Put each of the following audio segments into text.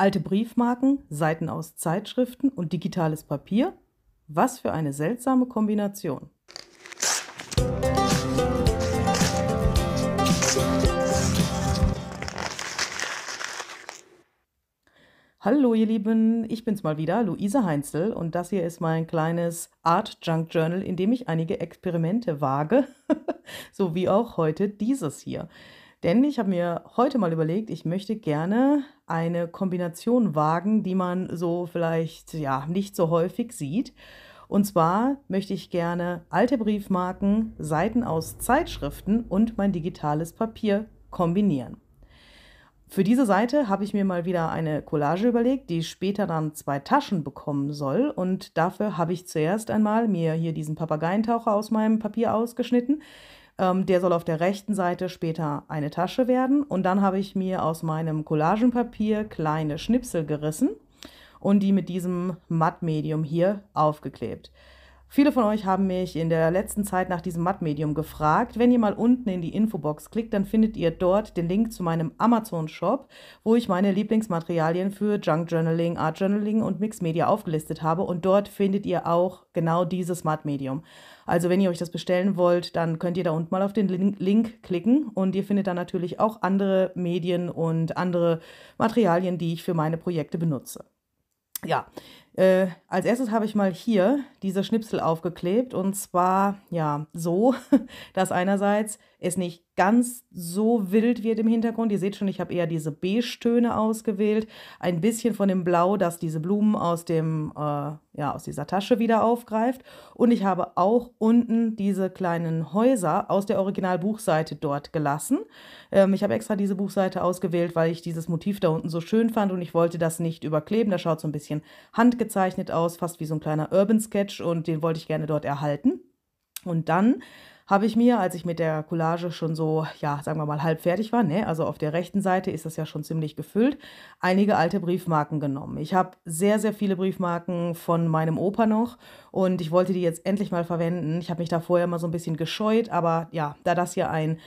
Alte Briefmarken, Seiten aus Zeitschriften und digitales Papier? Was für eine seltsame Kombination. Hallo ihr Lieben, ich bin's mal wieder, Luise Heinzel und das hier ist mein kleines Art Junk Journal, in dem ich einige Experimente wage, so wie auch heute dieses hier. Denn ich habe mir heute mal überlegt, ich möchte gerne eine Kombination wagen, die man so vielleicht ja nicht so häufig sieht. Und zwar möchte ich gerne alte Briefmarken, Seiten aus Zeitschriften und mein digitales Papier kombinieren. Für diese Seite habe ich mir mal wieder eine Collage überlegt, die später dann zwei Taschen bekommen soll. Und dafür habe ich zuerst einmal mir hier diesen Papageientaucher aus meinem Papier ausgeschnitten, ähm, der soll auf der rechten Seite später eine Tasche werden. Und dann habe ich mir aus meinem Collagenpapier kleine Schnipsel gerissen und die mit diesem Mattmedium hier aufgeklebt. Viele von euch haben mich in der letzten Zeit nach diesem Mattmedium gefragt. Wenn ihr mal unten in die Infobox klickt, dann findet ihr dort den Link zu meinem Amazon-Shop, wo ich meine Lieblingsmaterialien für Junk Journaling, Art Journaling und Mixed Media aufgelistet habe. Und dort findet ihr auch genau dieses Mattmedium. Also wenn ihr euch das bestellen wollt, dann könnt ihr da unten mal auf den Link klicken und ihr findet dann natürlich auch andere Medien und andere Materialien, die ich für meine Projekte benutze. Ja, äh, als erstes habe ich mal hier diese Schnipsel aufgeklebt und zwar ja so, dass einerseits es nicht ganz so wild wird im Hintergrund. Ihr seht schon, ich habe eher diese Beige-Töne ausgewählt. Ein bisschen von dem Blau, das diese Blumen aus, dem, äh, ja, aus dieser Tasche wieder aufgreift. Und ich habe auch unten diese kleinen Häuser aus der Originalbuchseite dort gelassen. Ähm, ich habe extra diese Buchseite ausgewählt, weil ich dieses Motiv da unten so schön fand und ich wollte das nicht überkleben. Da schaut so ein bisschen handgezeichnet aus, fast wie so ein kleiner Urban Sketch und den wollte ich gerne dort erhalten. Und dann habe ich mir, als ich mit der Collage schon so, ja, sagen wir mal, halb fertig war, ne, also auf der rechten Seite ist das ja schon ziemlich gefüllt, einige alte Briefmarken genommen. Ich habe sehr, sehr viele Briefmarken von meinem Opa noch und ich wollte die jetzt endlich mal verwenden. Ich habe mich da vorher immer so ein bisschen gescheut, aber ja, da das hier ein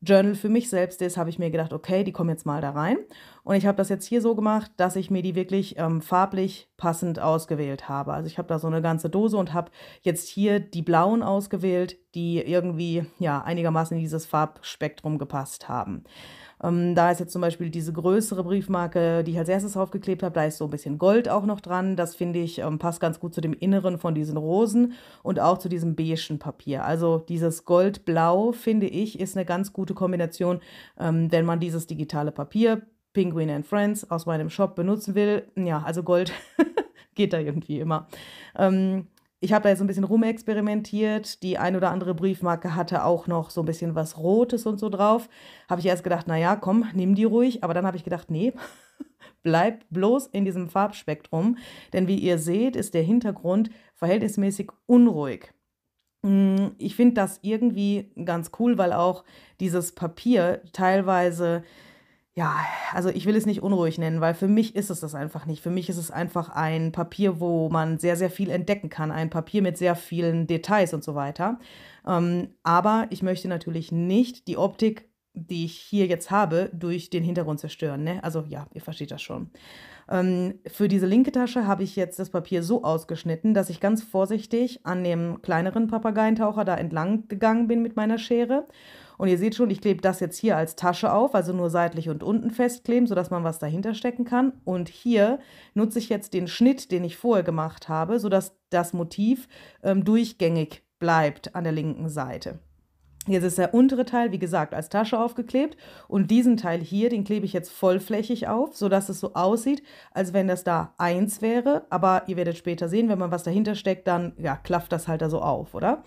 Journal für mich selbst ist, habe ich mir gedacht, okay, die kommen jetzt mal da rein. Und ich habe das jetzt hier so gemacht, dass ich mir die wirklich ähm, farblich passend ausgewählt habe. Also ich habe da so eine ganze Dose und habe jetzt hier die blauen ausgewählt, die irgendwie ja einigermaßen in dieses Farbspektrum gepasst haben. Ähm, da ist jetzt zum Beispiel diese größere Briefmarke, die ich als erstes draufgeklebt habe, da ist so ein bisschen Gold auch noch dran. Das finde ich ähm, passt ganz gut zu dem Inneren von diesen Rosen und auch zu diesem beigen Papier. Also dieses Goldblau, finde ich, ist eine ganz gute Kombination, ähm, wenn man dieses digitale Papier Penguin and Friends aus meinem Shop benutzen will, ja, also Gold geht da irgendwie immer. Ähm, ich habe da jetzt so ein bisschen rumexperimentiert. Die ein oder andere Briefmarke hatte auch noch so ein bisschen was Rotes und so drauf. Habe ich erst gedacht, naja, komm, nimm die ruhig. Aber dann habe ich gedacht, nee, bleib bloß in diesem Farbspektrum. Denn wie ihr seht, ist der Hintergrund verhältnismäßig unruhig. Hm, ich finde das irgendwie ganz cool, weil auch dieses Papier teilweise ja, also ich will es nicht unruhig nennen, weil für mich ist es das einfach nicht. Für mich ist es einfach ein Papier, wo man sehr, sehr viel entdecken kann. Ein Papier mit sehr vielen Details und so weiter. Ähm, aber ich möchte natürlich nicht die Optik, die ich hier jetzt habe, durch den Hintergrund zerstören. Ne? Also ja, ihr versteht das schon. Ähm, für diese linke Tasche habe ich jetzt das Papier so ausgeschnitten, dass ich ganz vorsichtig an dem kleineren Papageientaucher da entlang gegangen bin mit meiner Schere und ihr seht schon, ich klebe das jetzt hier als Tasche auf, also nur seitlich und unten festkleben, sodass man was dahinter stecken kann. Und hier nutze ich jetzt den Schnitt, den ich vorher gemacht habe, sodass das Motiv ähm, durchgängig bleibt an der linken Seite. Jetzt ist der untere Teil, wie gesagt, als Tasche aufgeklebt und diesen Teil hier, den klebe ich jetzt vollflächig auf, sodass es so aussieht, als wenn das da eins wäre. Aber ihr werdet später sehen, wenn man was dahinter steckt, dann ja, klafft das halt da so auf, oder?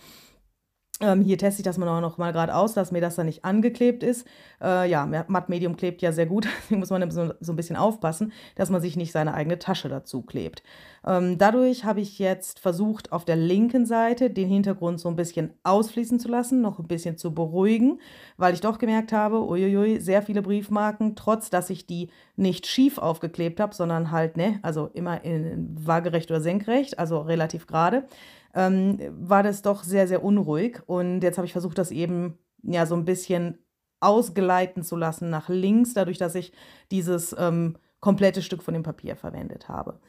Ähm, hier teste ich das mal noch mal gerade aus, dass mir das da nicht angeklebt ist. Äh, ja, Matt Medium klebt ja sehr gut, deswegen muss man so, so, ein bisschen aufpassen, dass man sich nicht seine eigene Tasche dazu klebt. Ähm, dadurch habe ich jetzt versucht, auf der linken Seite den Hintergrund so ein bisschen ausfließen zu lassen, noch ein bisschen zu beruhigen, weil ich doch gemerkt habe, uiuiui, sehr viele Briefmarken, trotz dass ich die nicht schief aufgeklebt habe, sondern halt, ne, also immer in, waagerecht oder senkrecht, also relativ gerade ähm, war das doch sehr, sehr unruhig. Und jetzt habe ich versucht, das eben ja so ein bisschen ausgeleiten zu lassen nach links, dadurch, dass ich dieses ähm, komplette Stück von dem Papier verwendet habe.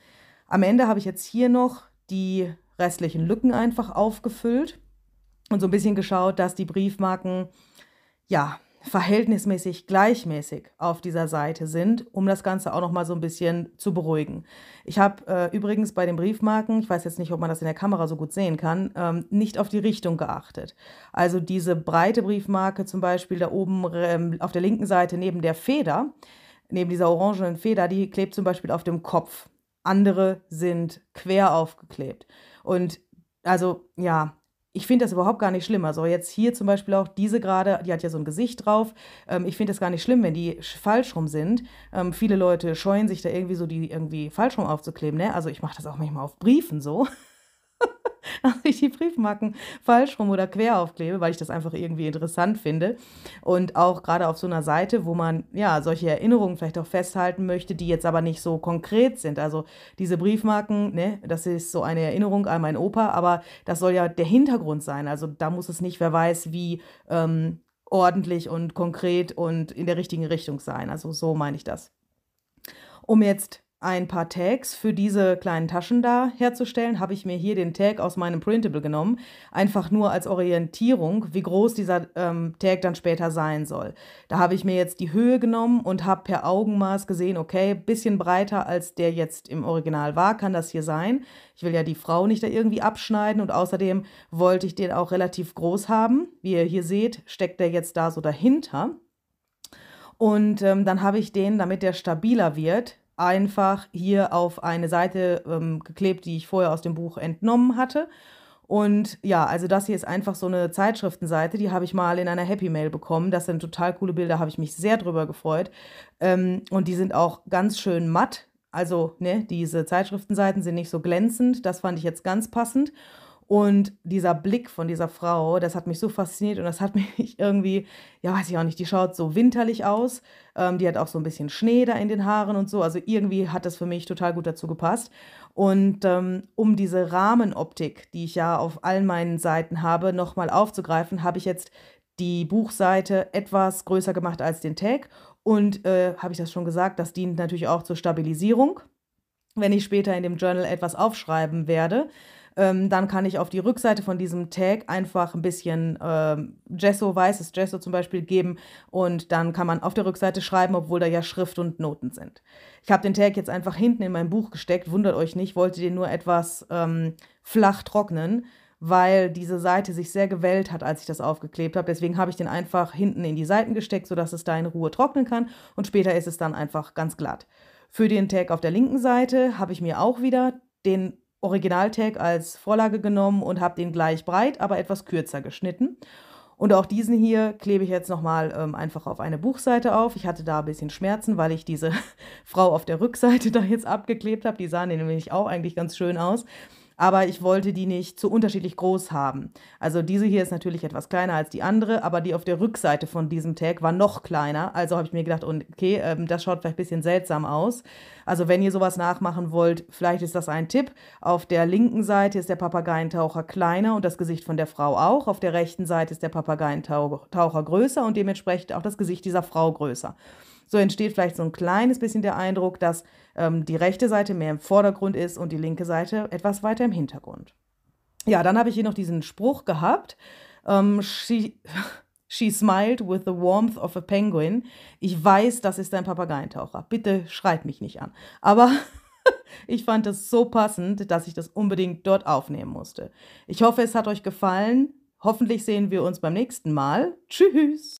Am Ende habe ich jetzt hier noch die restlichen Lücken einfach aufgefüllt und so ein bisschen geschaut, dass die Briefmarken ja verhältnismäßig gleichmäßig auf dieser Seite sind, um das Ganze auch noch mal so ein bisschen zu beruhigen. Ich habe äh, übrigens bei den Briefmarken, ich weiß jetzt nicht, ob man das in der Kamera so gut sehen kann, ähm, nicht auf die Richtung geachtet. Also diese breite Briefmarke zum Beispiel da oben ähm, auf der linken Seite neben der Feder, neben dieser orangenen Feder, die klebt zum Beispiel auf dem Kopf. Andere sind quer aufgeklebt. Und also ja, ich finde das überhaupt gar nicht schlimm. Also jetzt hier zum Beispiel auch diese gerade, die hat ja so ein Gesicht drauf. Ähm, ich finde das gar nicht schlimm, wenn die falsch rum sind. Ähm, viele Leute scheuen sich da irgendwie so, die irgendwie falsch rum aufzukleben. Ne? Also ich mache das auch manchmal auf Briefen so. dass ich die Briefmarken falsch rum oder quer aufklebe, weil ich das einfach irgendwie interessant finde. Und auch gerade auf so einer Seite, wo man ja solche Erinnerungen vielleicht auch festhalten möchte, die jetzt aber nicht so konkret sind. Also diese Briefmarken, ne, das ist so eine Erinnerung an meinen Opa, aber das soll ja der Hintergrund sein. Also da muss es nicht, wer weiß, wie ähm, ordentlich und konkret und in der richtigen Richtung sein. Also so meine ich das. Um jetzt ein paar Tags für diese kleinen Taschen da herzustellen, habe ich mir hier den Tag aus meinem Printable genommen, einfach nur als Orientierung, wie groß dieser ähm, Tag dann später sein soll. Da habe ich mir jetzt die Höhe genommen und habe per Augenmaß gesehen, okay, bisschen breiter als der jetzt im Original war, kann das hier sein. Ich will ja die Frau nicht da irgendwie abschneiden und außerdem wollte ich den auch relativ groß haben. Wie ihr hier seht, steckt der jetzt da so dahinter. Und ähm, dann habe ich den, damit der stabiler wird, einfach hier auf eine Seite ähm, geklebt, die ich vorher aus dem Buch entnommen hatte. Und ja, also das hier ist einfach so eine Zeitschriftenseite, die habe ich mal in einer Happy Mail bekommen. Das sind total coole Bilder, habe ich mich sehr drüber gefreut. Ähm, und die sind auch ganz schön matt. Also, ne, diese Zeitschriftenseiten sind nicht so glänzend. Das fand ich jetzt ganz passend. Und dieser Blick von dieser Frau, das hat mich so fasziniert und das hat mich irgendwie, ja, weiß ich auch nicht, die schaut so winterlich aus. Ähm, die hat auch so ein bisschen Schnee da in den Haaren und so. Also irgendwie hat das für mich total gut dazu gepasst. Und ähm, um diese Rahmenoptik, die ich ja auf allen meinen Seiten habe, nochmal aufzugreifen, habe ich jetzt die Buchseite etwas größer gemacht als den Tag. Und äh, habe ich das schon gesagt, das dient natürlich auch zur Stabilisierung, wenn ich später in dem Journal etwas aufschreiben werde ähm, dann kann ich auf die Rückseite von diesem Tag einfach ein bisschen ähm, Gesso, weißes Gesso zum Beispiel geben und dann kann man auf der Rückseite schreiben, obwohl da ja Schrift und Noten sind. Ich habe den Tag jetzt einfach hinten in mein Buch gesteckt, wundert euch nicht, wollte den nur etwas ähm, flach trocknen, weil diese Seite sich sehr gewellt hat, als ich das aufgeklebt habe. Deswegen habe ich den einfach hinten in die Seiten gesteckt, sodass es da in Ruhe trocknen kann und später ist es dann einfach ganz glatt. Für den Tag auf der linken Seite habe ich mir auch wieder den Originaltag als Vorlage genommen und habe den gleich breit, aber etwas kürzer geschnitten. Und auch diesen hier klebe ich jetzt nochmal ähm, einfach auf eine Buchseite auf. Ich hatte da ein bisschen Schmerzen, weil ich diese Frau auf der Rückseite da jetzt abgeklebt habe. Die sahen nämlich auch eigentlich ganz schön aus aber ich wollte die nicht zu unterschiedlich groß haben. Also diese hier ist natürlich etwas kleiner als die andere, aber die auf der Rückseite von diesem Tag war noch kleiner. Also habe ich mir gedacht, okay, ähm, das schaut vielleicht ein bisschen seltsam aus. Also wenn ihr sowas nachmachen wollt, vielleicht ist das ein Tipp. Auf der linken Seite ist der Papageientaucher kleiner und das Gesicht von der Frau auch. Auf der rechten Seite ist der Papageientaucher größer und dementsprechend auch das Gesicht dieser Frau größer. So entsteht vielleicht so ein kleines bisschen der Eindruck, dass ähm, die rechte Seite mehr im Vordergrund ist und die linke Seite etwas weiter im Hintergrund. Ja, dann habe ich hier noch diesen Spruch gehabt. Ähm, she, she smiled with the warmth of a penguin. Ich weiß, das ist ein Papageientaucher. Bitte schreit mich nicht an. Aber ich fand das so passend, dass ich das unbedingt dort aufnehmen musste. Ich hoffe, es hat euch gefallen. Hoffentlich sehen wir uns beim nächsten Mal. Tschüss!